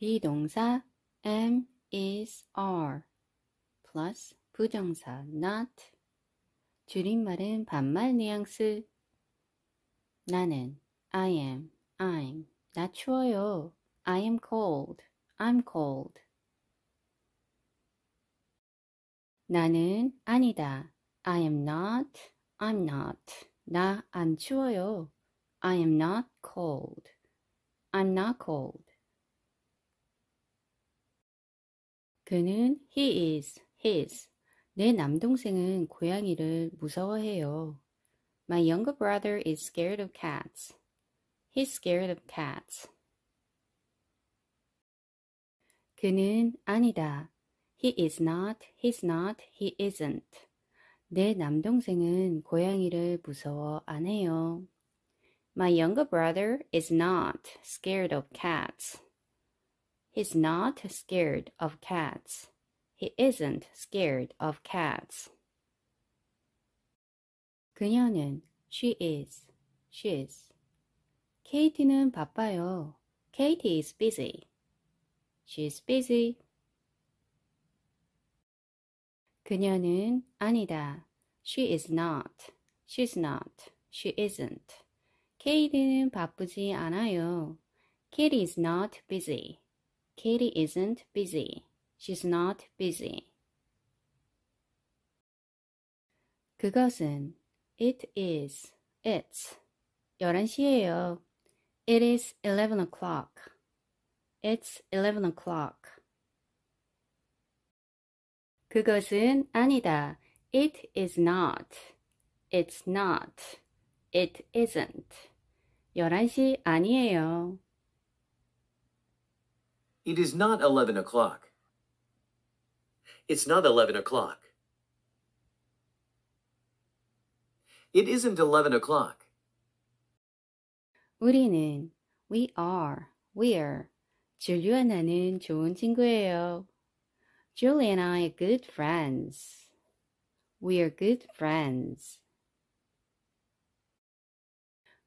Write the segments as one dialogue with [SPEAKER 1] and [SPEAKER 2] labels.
[SPEAKER 1] 비동사 am, is, are 플러스 부정사 not 줄임말은 반말 뉘앙스 나는 I am, I'm 나 추워요 I am cold, I'm cold 나는 아니다 I am not, I'm not 나 안 추워요 I am not cold, I'm not cold 그는 he is his. 내 남동생은 고양이를 무서워해요. My younger brother is scared of cats. He's scared of cats. 그는 아니다. He is not, he's not, he isn't. 내 남동생은 고양이를 무서워 안 해요. My younger brother is not scared of cats. He's not scared of cats. He isn't scared of cats. 그녀는 she is, she is. 케이티는 바빠요. Katie is busy. She's busy. 그녀는 아니다. She is not. She's not. She isn't. 케이티는 바쁘지 않아요. Katie is not busy. Katie isn't busy. She's not busy. 그것은 it is it's 11시예요. It is 11 o'clock. It's 11 o'clock. 그것은 아니다. It is not. It's not. It isn't. 11시 아니에요.
[SPEAKER 2] It is not 11 o'clock. It's not 11 o'clock. It isn't 11 o'clock.
[SPEAKER 1] 우리는 we are, we're 줄리아나는 좋은 친구예요. Julie and I are good friends. We are good friends.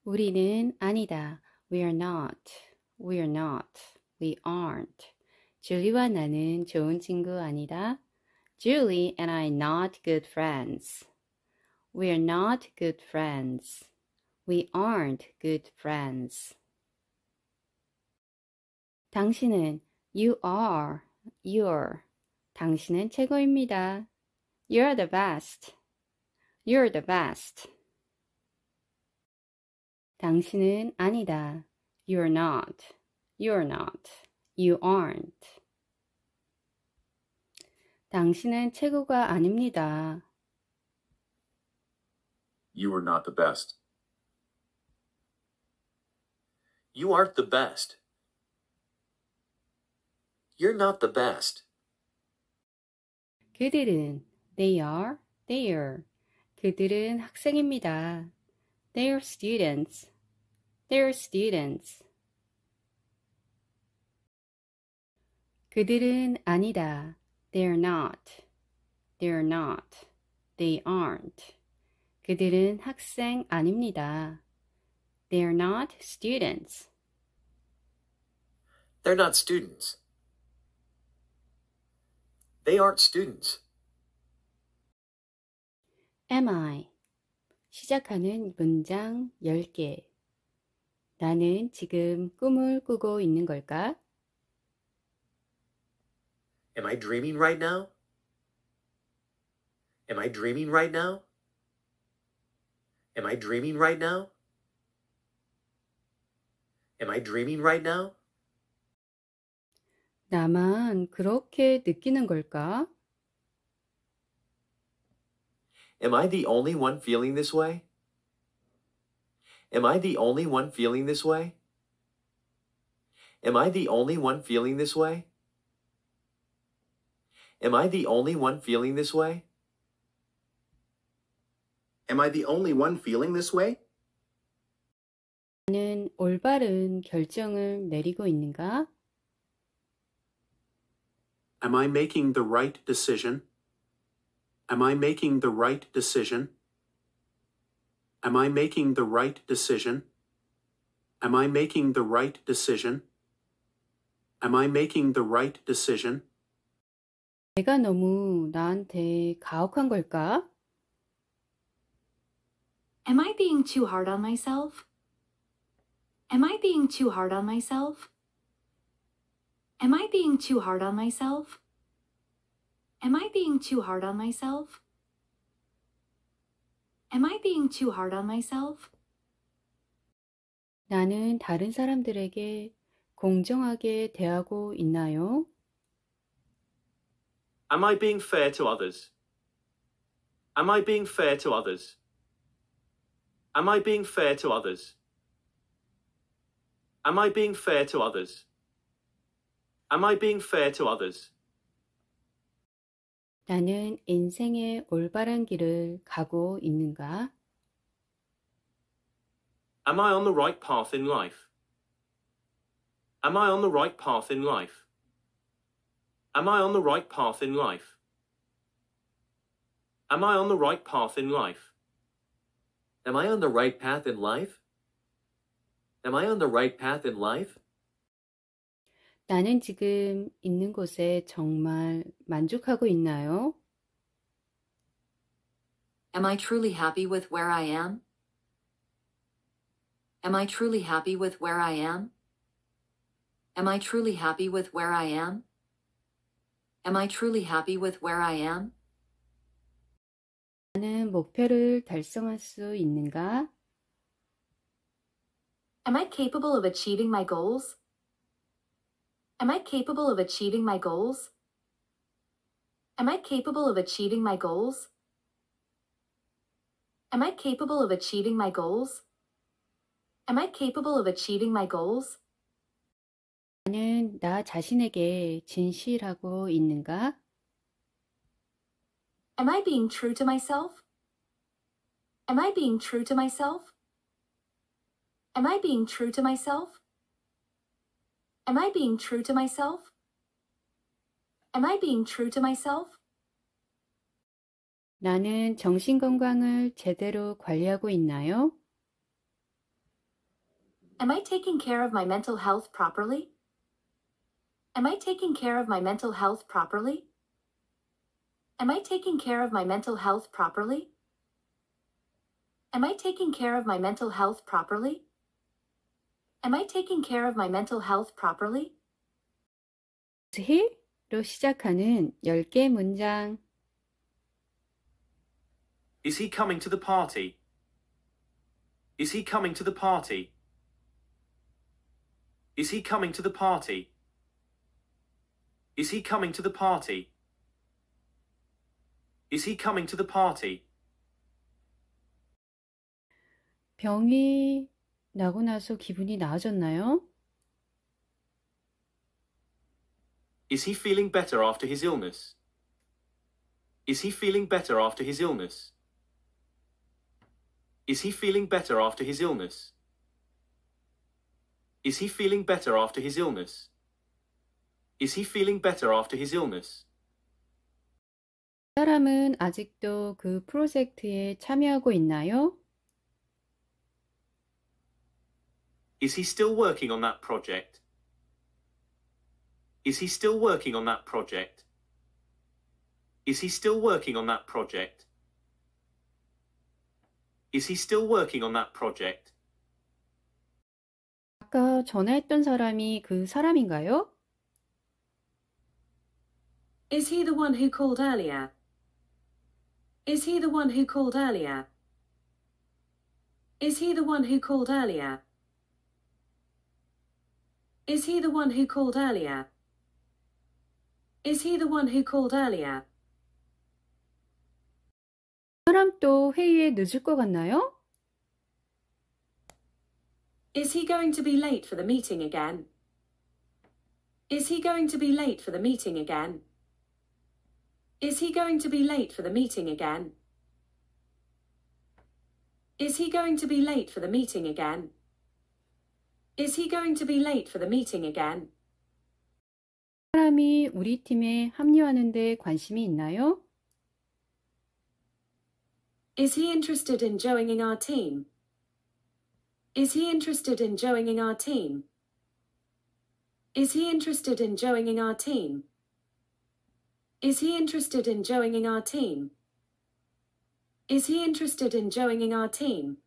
[SPEAKER 1] 우리는 아니다. We are not. We are not. We aren't. 줄리와 나는 좋은 친구 아니다. Julie and I are not good friends. We are not good friends. We aren't good friends. 당신은 you are you're 당신은 최고입니다. You're the best. You're the best. 당신은 아니다. You're not. You're not. You aren't. 당신은 최고가 아닙니다.
[SPEAKER 2] You are not the best. You aren't the best. You're not the best.
[SPEAKER 1] 그들은 they are, they are. 그들은 학생입니다. They are students. They are students. 그들은 아니다. They're a not. They're a not. They aren't. 그들은 학생 아닙니다. They're a not students.
[SPEAKER 2] They're not students. They aren't students.
[SPEAKER 1] Am I? 시작하는 문장 10개. 나는 지금 꿈을 꾸고 있는 걸까?
[SPEAKER 2] Am I dreaming right now? Am I dreaming right now? Am I dreaming right now? Am I dreaming right now?
[SPEAKER 1] 나만 그렇게 느끼는 걸까?
[SPEAKER 2] Am I the only one feeling this way? Am I the only one feeling this way? Am I the only one feeling this way? Am I the only one feeling this way? Am I the only one feeling this way?
[SPEAKER 1] 나는 올바른 결정을 내리고 있는가?
[SPEAKER 2] Am I making the right decision? Am I making the right decision? Am I making the right decision? Am I making the right decision? Am I making the right decision?
[SPEAKER 1] 내가 너무 나한테 가혹한 걸까? Am I being too hard on myself? Am I being too hard on myself?
[SPEAKER 3] Am I being too hard on myself? Am I being too hard on myself? Am I being too hard on myself?
[SPEAKER 1] 나는 다른 사람들에게 공정하게 대하고 있나요?
[SPEAKER 2] Am I being fair to others? Am I being fair to others? Am I being fair to others? Am I being fair to others? Am I being fair to others?
[SPEAKER 1] 나는 인생의 올바른 길을 가고 있는가?
[SPEAKER 2] Am I on the right path in life? Am I on the right path in life? Am I on the right path in life? Am I on the right path in life? Am I on the right path in life? Am I on the right path in life?
[SPEAKER 1] 나는 지금 있는 곳에 정말 만족하고 있나요?
[SPEAKER 4] Am I truly happy with where I am? Am I truly happy with where I am? Am I truly happy with where I am? Am I truly happy with where I am?
[SPEAKER 1] 나는 목표를 달성할 수 있는가? Am I capable of achieving my goals?
[SPEAKER 3] Am I capable of achieving my goals? Am I capable of achieving my goals? Am I capable of achieving my goals? Am I capable of achieving my goals?
[SPEAKER 1] 나는 나 자신에게 진실하고 있는가? Am I being true to myself? Am I being true to myself?
[SPEAKER 3] Am I being true to myself? Am I being true to myself? Am I being true to myself?
[SPEAKER 1] 나는 정신 건강을 제대로 관리하고 있나요?
[SPEAKER 3] Am I taking care of my mental health properly? Am I taking care of my mental health properly? Am I
[SPEAKER 1] taking care of my mental health properly? Am I taking care of my mental health properly? Am I taking care of my mental health properly? 로 시작하는 10개 문장
[SPEAKER 2] Is he coming to the party? Is he coming to the party? Is he coming to the party? Is he coming to the party? Is he coming to the party?
[SPEAKER 1] 병이 나고 나서 기분이 나아졌나요?
[SPEAKER 2] Is he feeling better after his illness? Is he feeling better after his illness? Is he feeling better after his illness? Is he feeling better after his illness? Is he feeling better after his illness?
[SPEAKER 1] 사람은 아직도 그 프로젝트에 참여하고 있나요?
[SPEAKER 2] Is he still working on that project? Is he still working on that project? Is he still working on that project? Is he still working on that project?
[SPEAKER 1] 아까 전화했던 사람이 그 사람인가요? Is he the one who called earlier?
[SPEAKER 5] Is he the one who called earlier? Is he the one who called earlier? Is he the one who called earlier? Is he the one who called earlier?
[SPEAKER 1] 사람 또 회의에 늦을 것 같나요?
[SPEAKER 5] Is he going to be late for the meeting again? Is he going to be late for the meeting again? Is he going to be late for the meeting again? Is he going to be late for the meeting again? Is he going to be late for the meeting again?
[SPEAKER 1] 사람이 우리 팀에 합류하는 데 관심이 있나요?
[SPEAKER 5] Is he interested in joining our team? Is he interested in joining our team? Is he interested in joining our team? Is he interested in joining our team? Is he interested in joining our team?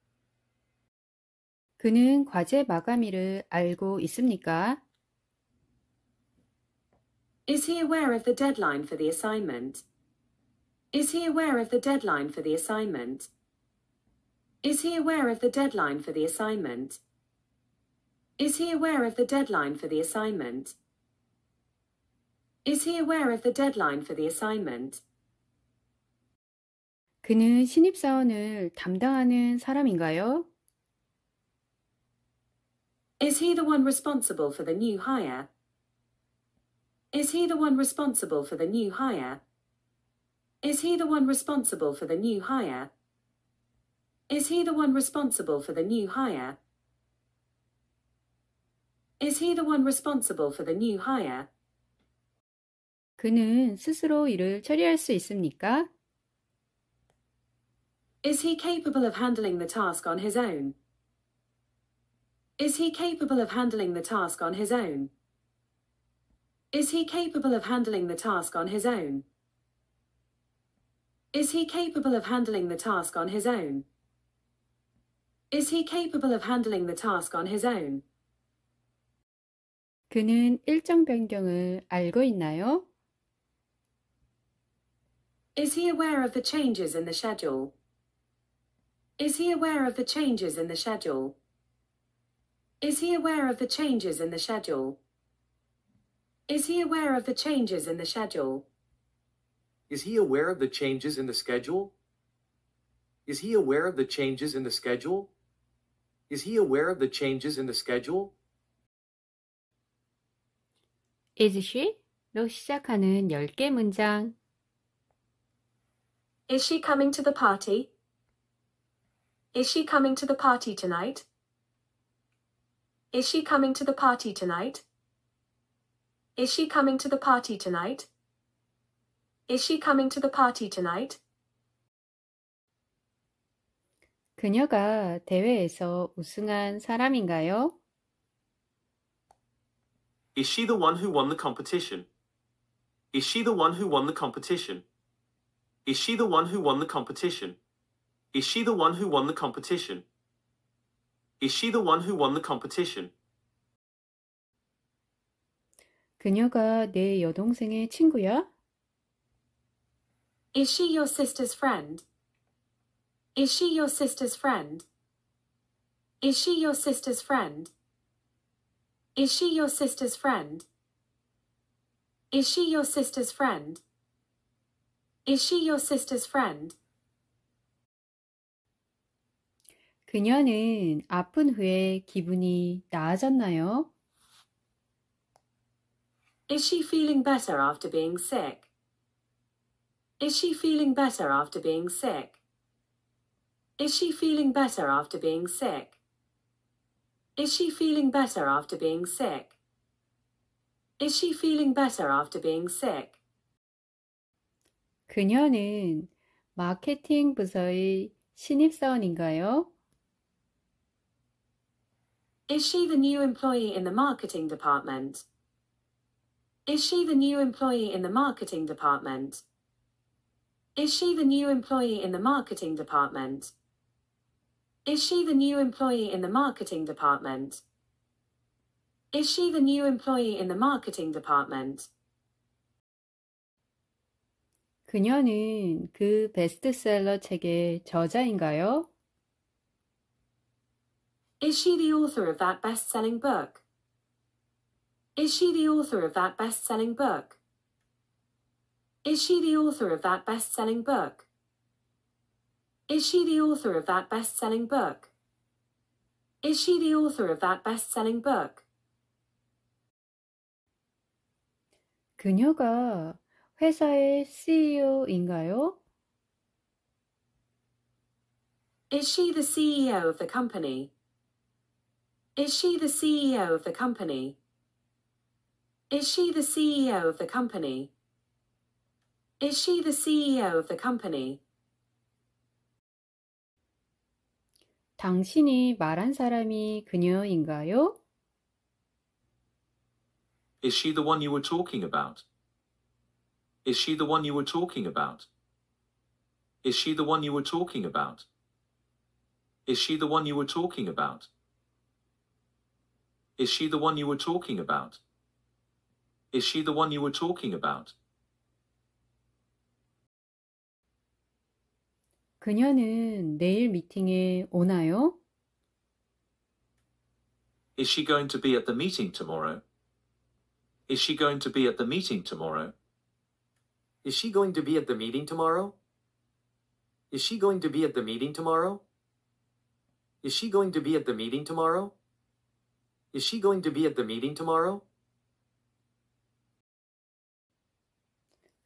[SPEAKER 1] 그는 과제 마감일을 알고 있습니까?
[SPEAKER 5] Is he aware of the deadline for the assignment? Is he aware of the deadline for the assignment? Is he aware of the deadline for the assignment? Is he aware of the deadline for the assignment? Is he aware of the deadline for the assignment?
[SPEAKER 1] 그는 신입사원을 담당하는 사람인가요?
[SPEAKER 5] Is he the one responsible for the new hire? Is he the one responsible for the new hire? Is he the one responsible for the new hire? Is he the one responsible for the new hire? Is he the one responsible for the new hire? 그는 스스로 일을 처리할 수 있습니까? Is he capable of handling the task on his own? Is he capable of handling the task on his own? Is he capable of handling the task on his own? Is he capable of handling the task on his own? Is he capable of handling the task on his own?
[SPEAKER 1] 그는 일정 변경을 알고 있나요?
[SPEAKER 5] Is he aware of the changes in the schedule? Is he aware of the changes in the schedule? Is he aware of the changes in the schedule? Is he aware of the changes in the schedule?
[SPEAKER 2] Is he aware of the changes in the schedule? Is he aware of the changes in the schedule? Is he aware of the changes in the schedule?
[SPEAKER 1] is she? 로 시작하는 10개 문장
[SPEAKER 3] is she coming to the party? Is she coming to the party tonight? Is she coming to the party tonight? Is she coming to the party tonight? Is she coming to the party tonight?
[SPEAKER 1] 그녀가 대회에서 우승한 사람인가요?
[SPEAKER 3] Is she
[SPEAKER 2] the one who won the competition? Is she the one who won the competition? Is she the one who won the competition? Is she the one who won the competition? Is she the one who won the competition?
[SPEAKER 1] 그녀가 내 여동생의 친구야? Is
[SPEAKER 5] she your sister's friend? Is she your sister's friend? Is she your sister's friend? Is she your sister's friend? Is she your sister's friend? Is she your sister's friend?
[SPEAKER 1] 그녀는 아픈 후에 기분이 나아졌나요?
[SPEAKER 5] Is she feeling better after being sick? Is she feeling better after being sick? Is she feeling better after being sick? Is she feeling better after being sick? Is she feeling better after being sick?
[SPEAKER 1] 그녀는 마케팅 부서의 신입사원인가요? Is she
[SPEAKER 5] the new employee in the marketing department? Is she the new employee in the marketing department? Is she the new employee in the marketing department? Is she the new employee in the marketing department? Is she the new employee in the marketing department?
[SPEAKER 1] 그녀는 그 베스트셀러 책의 저자인가요?
[SPEAKER 5] Is she the author of that best-selling book? Is she the author of that best-selling book? Is she the author of that best-selling book? Is she the author of that best-selling book? Is she the author of that best-selling book?
[SPEAKER 1] 그녀가 회사의 CEO인가요?
[SPEAKER 5] Is she the CEO of the company? Is she the CEO of the company? Is she the CEO of the company? Is she the CEO of the company?
[SPEAKER 1] 당신이 말한 사람이 그녀인가요?
[SPEAKER 2] Is she the one you were talking about? Is she the one you were talking about? Is she the one you were talking about? Is she the one you were talking about? Is she the one you were talking about? Is she the one you were talking about?
[SPEAKER 1] 그녀는 내일 미팅에 오나요?
[SPEAKER 2] Is she going to be at the meeting tomorrow? Is she going to be at the meeting tomorrow? Is she going to be at the meeting tomorrow? Is she going to be at the meeting tomorrow? Is she going to be at the meeting tomorrow? Is she going to be at the meeting tomorrow?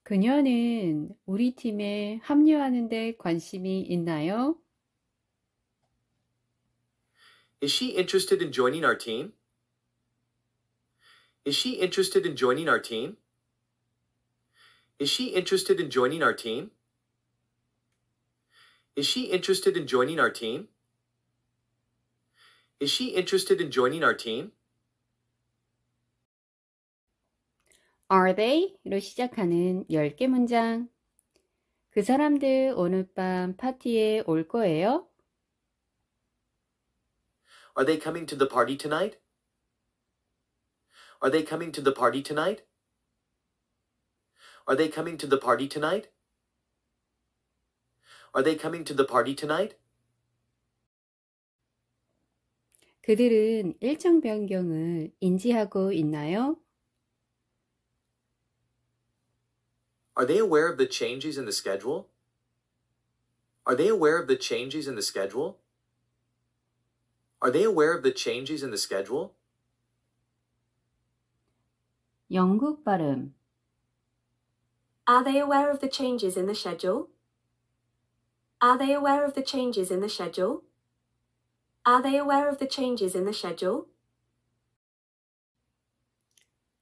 [SPEAKER 1] 그녀는 우리 팀에 합류하는 데 관심이 있나요?
[SPEAKER 2] Is she interested in joining our team? Is she interested in joining our team? Is she interested in joining our team? Is she interested in joining our team? Is she interested in joining our team?
[SPEAKER 1] Are they?로 시작하는 10개 문장. 그 사람들 오늘 밤 파티에 올 거예요?
[SPEAKER 2] Are they coming to the party tonight? Are they coming to the party tonight? Are they coming to the party tonight? Are they coming to the party tonight?
[SPEAKER 1] 그들은 일정 변경을 인지하고 있나요?
[SPEAKER 2] Are they aware of the changes in the schedule? Are they aware of the changes in the schedule? Are they aware of the changes in the schedule?
[SPEAKER 1] 영국 발음
[SPEAKER 3] are they aware of the changes in the schedule? Are they aware of the changes in the schedule? Are they aware of the changes in the schedule?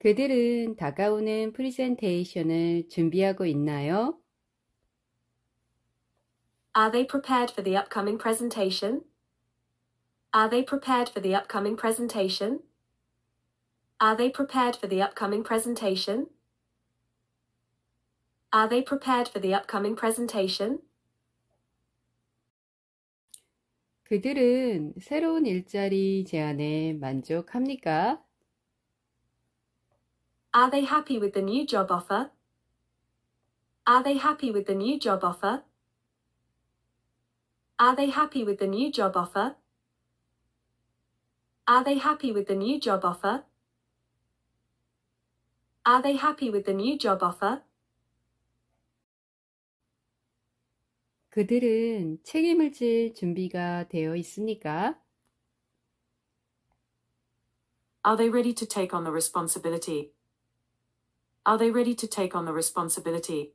[SPEAKER 1] 그들은 다가오는 프리젠테이션을 준비하고 있나요?
[SPEAKER 3] Are they prepared for the upcoming presentation? Are they prepared for the upcoming presentation? Are they prepared for the upcoming presentation? Are they prepared for the upcoming
[SPEAKER 1] presentation? 그들은 새로운 일자리 제안에 만족합니까? Are they happy with the new job offer? Are they happy with the new job
[SPEAKER 3] offer? Are they happy with the new job offer? Are they happy with the new job offer? Are they happy with the new job offer?
[SPEAKER 1] 그들은 책임을 질 준비가 되어 있습니까?
[SPEAKER 5] Are they ready to take on the responsibility? Are they ready to take on the responsibility?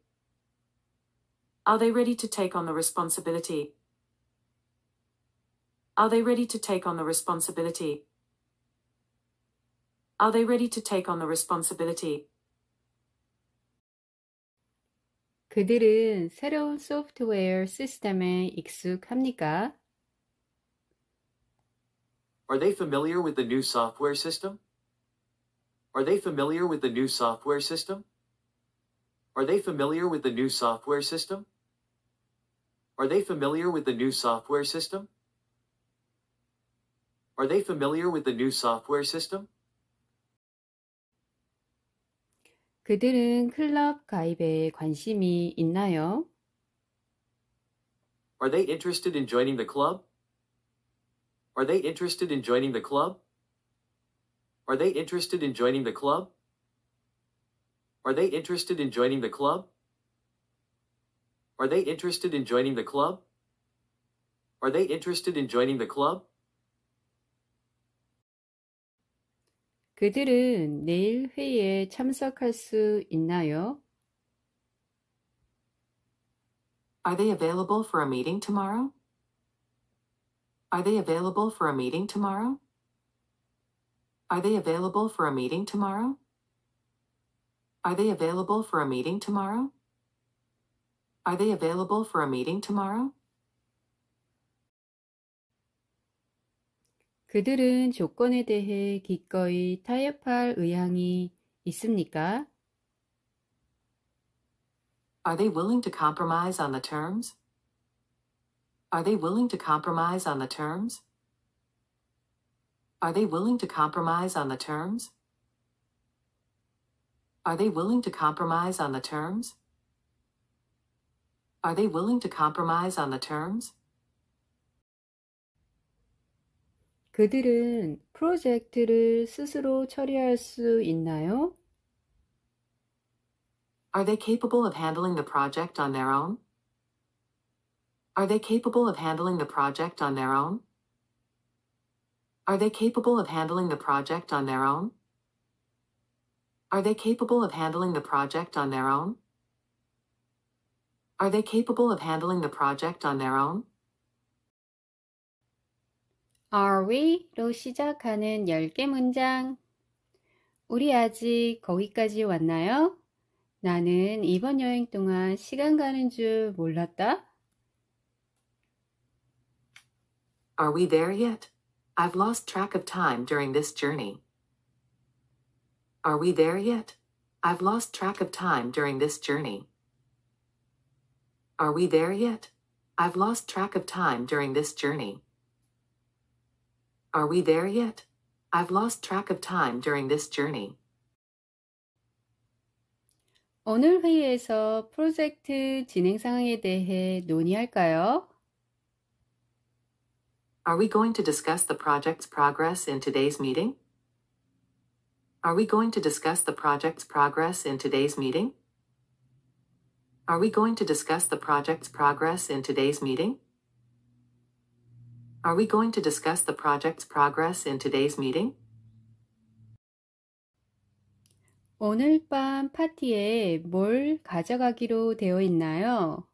[SPEAKER 5] Are they ready to take on the responsibility? Are they ready to take on the responsibility? Are they ready to take on the responsibility?
[SPEAKER 1] 그들은 새로운 소프트웨어 시스템에 익숙합니까?
[SPEAKER 2] Are they familiar with the new software system? Are they familiar with the new software system? Are they familiar with the new software system? Are they familiar with the new software system? Are they familiar with the new software system?
[SPEAKER 1] 그들은 클럽 가입에 관심이 있나요?
[SPEAKER 2] Are they interested in joining the club? Are they interested in joining the club? Are they interested in joining the club? Are they interested in joining the club? Are they interested in joining the club? Are they interested in joining the club?
[SPEAKER 1] 그들은 내일 회의에 참석할 수 있나요? Are
[SPEAKER 4] they available for a meeting tomorrow? Are they available for a meeting tomorrow? Are they available for a meeting tomorrow? Are they available for a meeting tomorrow? Are they available for a meeting tomorrow?
[SPEAKER 1] 그들은 조건에 대해 기꺼이 타협할 의향이 있습니까? Are they willing to compromise
[SPEAKER 4] on the terms? Are they willing to compromise on the terms? Are they willing to compromise on the terms? Are they willing to compromise on the terms? Are they willing to compromise on the terms?
[SPEAKER 1] 그들은 프로젝트를 스스로 처리할 수 있나요?
[SPEAKER 4] Are they capable of handling the project on their own? Are they capable of handling the project on their own? Are they capable of handling the project on their own? Are they capable of handling the project on their own? Are they
[SPEAKER 1] capable of handling the project on their own? are we로 시작하는 10개 문장. 우리 아직 거기까지 왔나요? 나는 이번 여행 동안 시간 가는 줄 몰랐다.
[SPEAKER 4] Are we there yet? I've lost track of time during this journey. Are we there yet? I've lost track of time during this journey. Are we there yet? I've lost track of time during this journey. Are we there yet? I've lost track of time during this journey.
[SPEAKER 1] 오늘 회의에서 프로젝트 진행 상황에 대해 논의할까요?
[SPEAKER 4] Are we going to discuss the project's progress in today's meeting? Are we going to discuss the project's progress in today's meeting? Are we going to discuss the project's progress in today's meeting? Are we going to discuss the project's progress in today's meeting?
[SPEAKER 1] 오늘 밤 파티에 뭘 가져가기로 되어 있나요?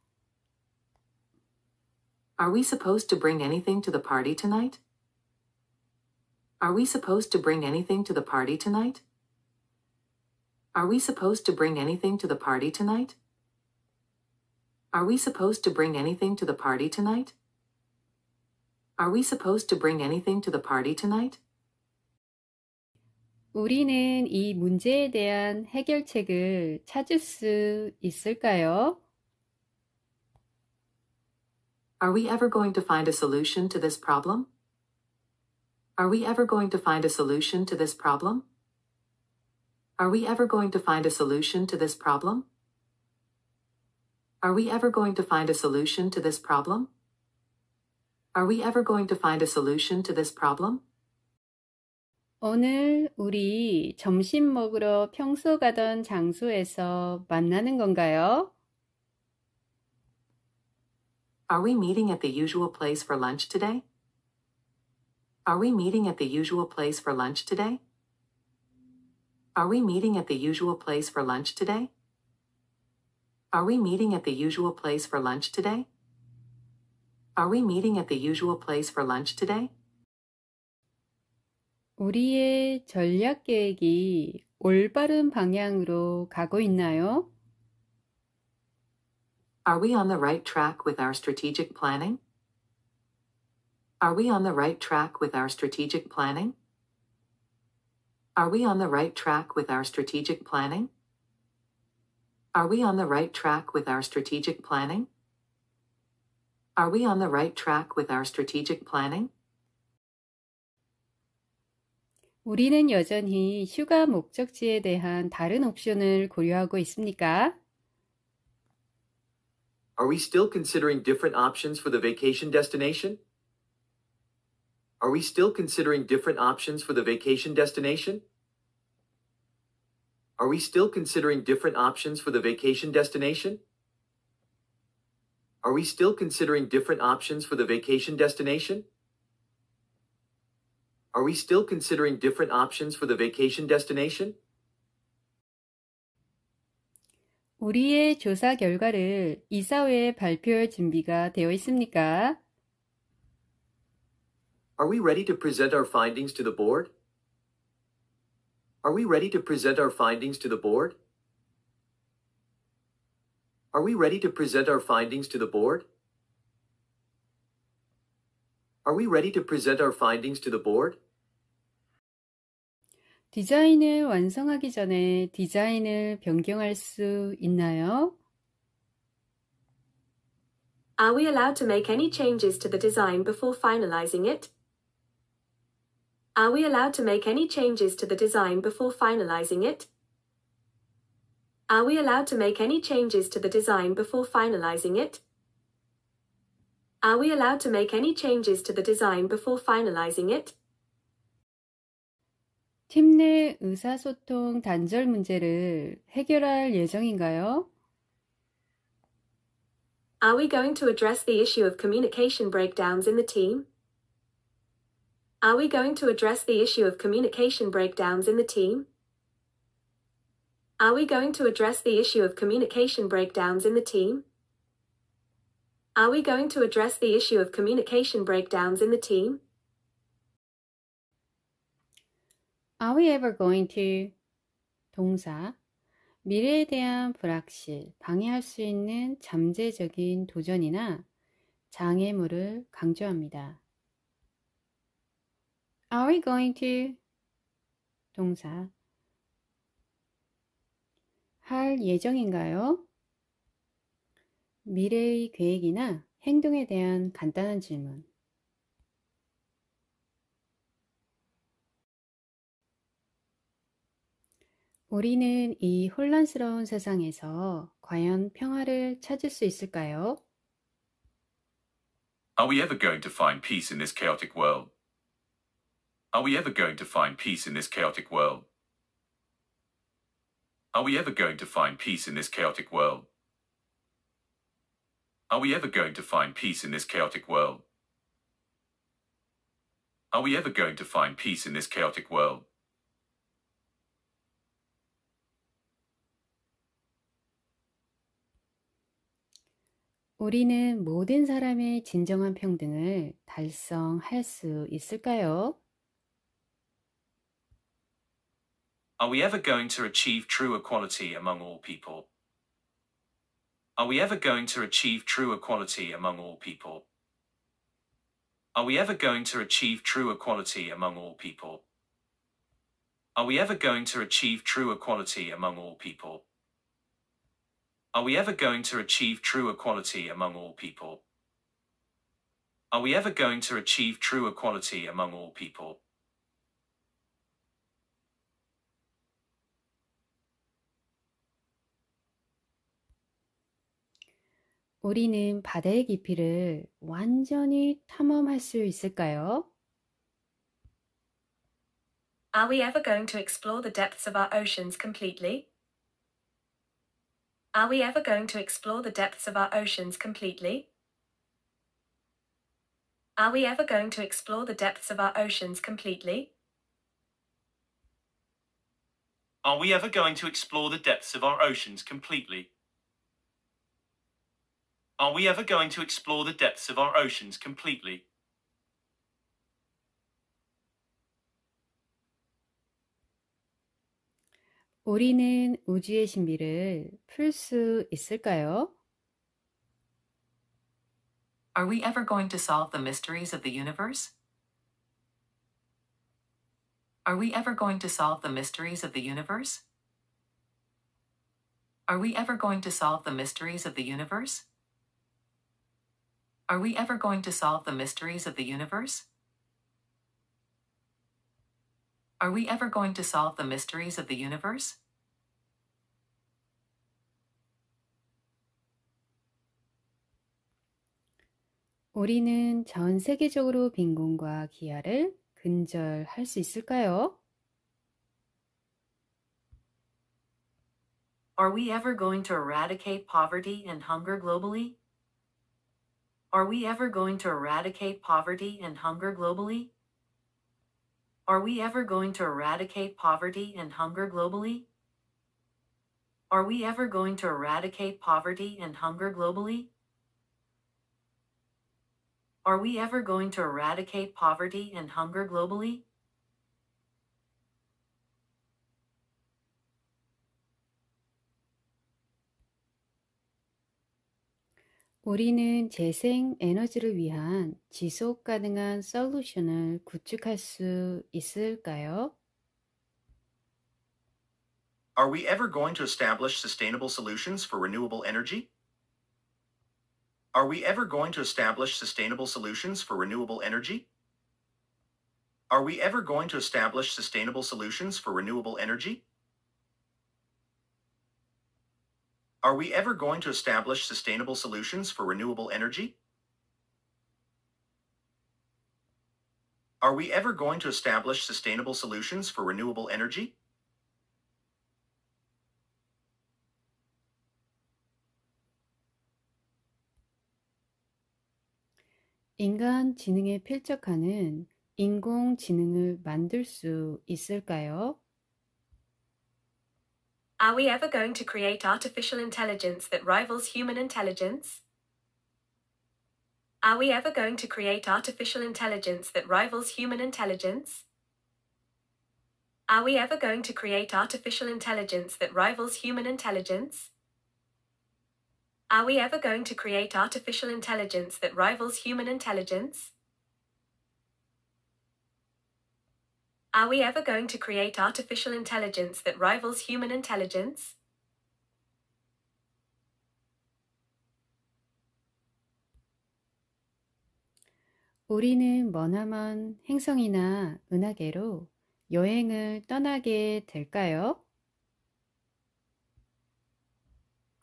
[SPEAKER 4] Are we supposed to bring anything to the party tonight? Are we supposed to bring anything to the party tonight? Are we supposed to bring anything to the party tonight? Are we supposed to bring anything to the party tonight? Are we supposed to bring anything
[SPEAKER 1] to the party tonight? 우리는 이 문제에 대한 해결책을 찾을 수 있을까요?
[SPEAKER 4] Are we ever going to find a solution to this problem? Are we ever going to find a solution to this problem? Are we ever going to find a solution to this problem? Are we ever going to find a solution to this problem? Are we ever going to find a solution to this
[SPEAKER 1] problem? 오늘 우리 점심 먹으러 평소 가던 장소에서 만나는 건가요? Are we meeting at the usual place for lunch today?
[SPEAKER 4] Are we meeting at the usual place for lunch today? Are we meeting at the usual place for lunch today? Are we meeting at the usual place for lunch today? Are we meeting at the usual place for lunch today?
[SPEAKER 1] 우리의 전략 계획이 올바른 방향으로 가고 있나요? Are we on the
[SPEAKER 4] right track with our strategic planning? Are we on the right track with our strategic planning? Are we on the right track with our strategic planning? Are we on the right track with our strategic planning? Are we on the right track with our strategic planning?
[SPEAKER 1] 우리는 여전히 휴가 목적지에 대한 다른 옵션을 고려하고 있습니까?
[SPEAKER 2] Are we still considering different options for the vacation destination? Are we still considering different options for the vacation destination? Are we still considering different options for the vacation destination? Are we still considering different options for the vacation destination? Are we still considering different options for the vacation destination?
[SPEAKER 1] 우리의 조사 결과를 이사회에 발표할 준비가 되어 있습니까?
[SPEAKER 4] Are we ready
[SPEAKER 2] to present our findings to the board? Are we ready to present our findings to the board? Are we ready to present our findings to the board? Are we ready to present our findings to the board?
[SPEAKER 1] 디자인을 완성하기 전에 디자인을 변경할 수 있나요?
[SPEAKER 3] Are we allowed to make any changes to the design before finalizing it? Are we allowed to make any changes to the design before finalizing it? Are we allowed to make any changes to the design before finalizing it? Are we allowed to make any changes to the design before finalizing it?
[SPEAKER 1] 의사소통 단절 문제를 해결할 예정인가요?
[SPEAKER 3] Are we going to address the issue of communication breakdowns in the team? Are we going to address the issue of communication breakdowns in the team? Are we going to address the issue of communication breakdowns in the team? Are we going to address the issue of communication breakdowns in the team?
[SPEAKER 1] Are we ever going to 동사 미래에 대한 불확실, 방해할 수 있는 잠재적인 도전이나 장애물을 강조합니다. Are we going to 동사 할 예정인가요? 미래의 계획이나 행동에 대한 간단한 질문. 우리는 이 혼란스러운 세상에서 과연 평화를 찾을 수 있을까요?
[SPEAKER 2] Are we ever going to find peace in this chaotic world? Are we ever going to find peace in this chaotic world? Are we ever going to find peace in this chaotic world? Are we ever going to find peace in this chaotic world? Are we ever going to find peace in this chaotic world?
[SPEAKER 1] 우리는 모든 사람의 진정한 평등을 달성할 수 있을까요?
[SPEAKER 2] Are we ever going to achieve true equality among all people? Are we ever going to achieve true equality among all people? Are we ever going to achieve true equality among all people? Are we ever going to achieve true equality among all people? Are we ever going to achieve true equality among all people? Are we ever going to achieve true equality among all
[SPEAKER 1] people? 우리는 바다의 깊이를 완전히 탐험할 수 있을까요?
[SPEAKER 3] Are we ever going to explore the depths of our oceans completely? Are we ever going to explore the depths of our oceans completely? Are we ever going to explore the depths of our oceans completely?
[SPEAKER 2] Are we ever going to explore the depths of our oceans completely? Are we ever going to explore the depths of our oceans completely?
[SPEAKER 1] 우리는 우주의 신비를 풀 수 있을까요?
[SPEAKER 4] Are we ever going to solve the mysteries of the universe? Are we ever going to solve the mysteries of the universe? Are we ever going to solve the mysteries of the universe? Are we ever going to solve the mysteries of the universe? Are we ever going to solve the mysteries of the universe?
[SPEAKER 1] 우리는 전 세계적으로 빈곤과 기아를 근절할 수 있을까요?
[SPEAKER 4] Are we ever going to eradicate poverty and hunger globally? Are we ever going to eradicate poverty and hunger globally? Are we ever going to eradicate poverty and hunger globally? Are we ever going to eradicate poverty and hunger globally? Are we ever going to eradicate poverty and hunger
[SPEAKER 1] globally? 우리는 재생 에너지를 위한 지속 가능한 솔루션을 구축할 수 있을까요?
[SPEAKER 2] Are we ever going to establish sustainable solutions for renewable energy? Are we ever going to establish sustainable solutions for renewable energy? Are we ever going to establish sustainable solutions for renewable energy? Are we ever going to establish sustainable solutions for renewable energy? Are we ever going to establish sustainable solutions for renewable energy?
[SPEAKER 1] 인간 지능에 필적하는 인공지능을 만들 수 있을까요?
[SPEAKER 3] Are we ever going to create artificial intelligence that rivals human intelligence? Are we ever going to create artificial intelligence that rivals human intelligence? Are we ever going to create artificial intelligence that rivals human intelligence? Are we ever going to create artificial intelligence that rivals human intelligence? Are we ever going to create artificial intelligence that rivals human intelligence?
[SPEAKER 1] 우리는 행성이나 은하계로 여행을 떠나게 될까요?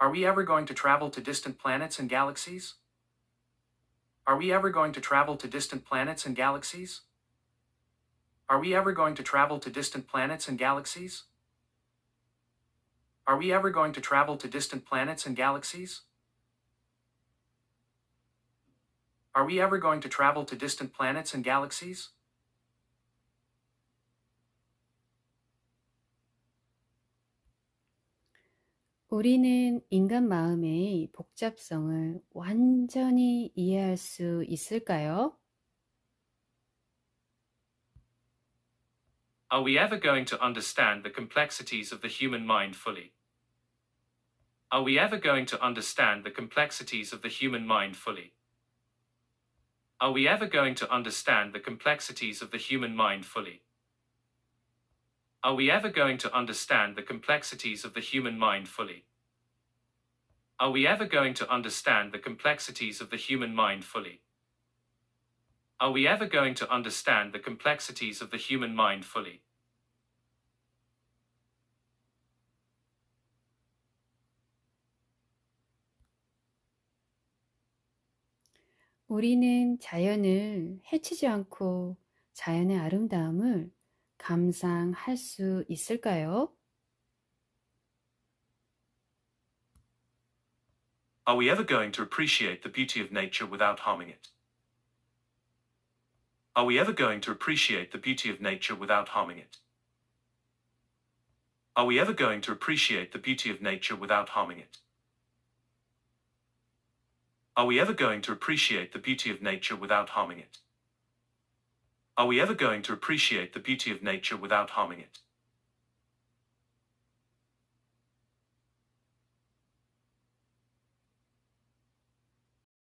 [SPEAKER 2] Are we ever going to travel to distant planets and galaxies? Are we ever going to travel to distant planets and galaxies? Are we ever going to travel to distant planets and galaxies? Are we ever going to travel to distant planets and galaxies? Are we ever going to travel to distant planets and galaxies?
[SPEAKER 1] 우리는 인간 마음의 복잡성을 완전히 이해할 수 있을까요?
[SPEAKER 2] Are we ever going to understand the complexities of the human mind fully? Are we ever going to understand the complexities of the human mind fully? Are we ever going to understand the complexities of the human mind fully? Are we ever going to understand the complexities of the human mind fully? Are we ever going to understand the complexities of the human mind fully? Are we ever going to understand the complexities of the human mind fully?
[SPEAKER 1] 우리는 자연을 해치지 않고 자연의 아름다움을 감상할 수 있을까요?
[SPEAKER 2] Are we ever going to appreciate the beauty of nature without harming it? Are we ever going to appreciate the beauty of nature without harming it? Are we ever going to appreciate the beauty of nature without harming it? Are we ever going to appreciate the beauty of nature without harming it? Are we ever going to appreciate the beauty of nature without harming it?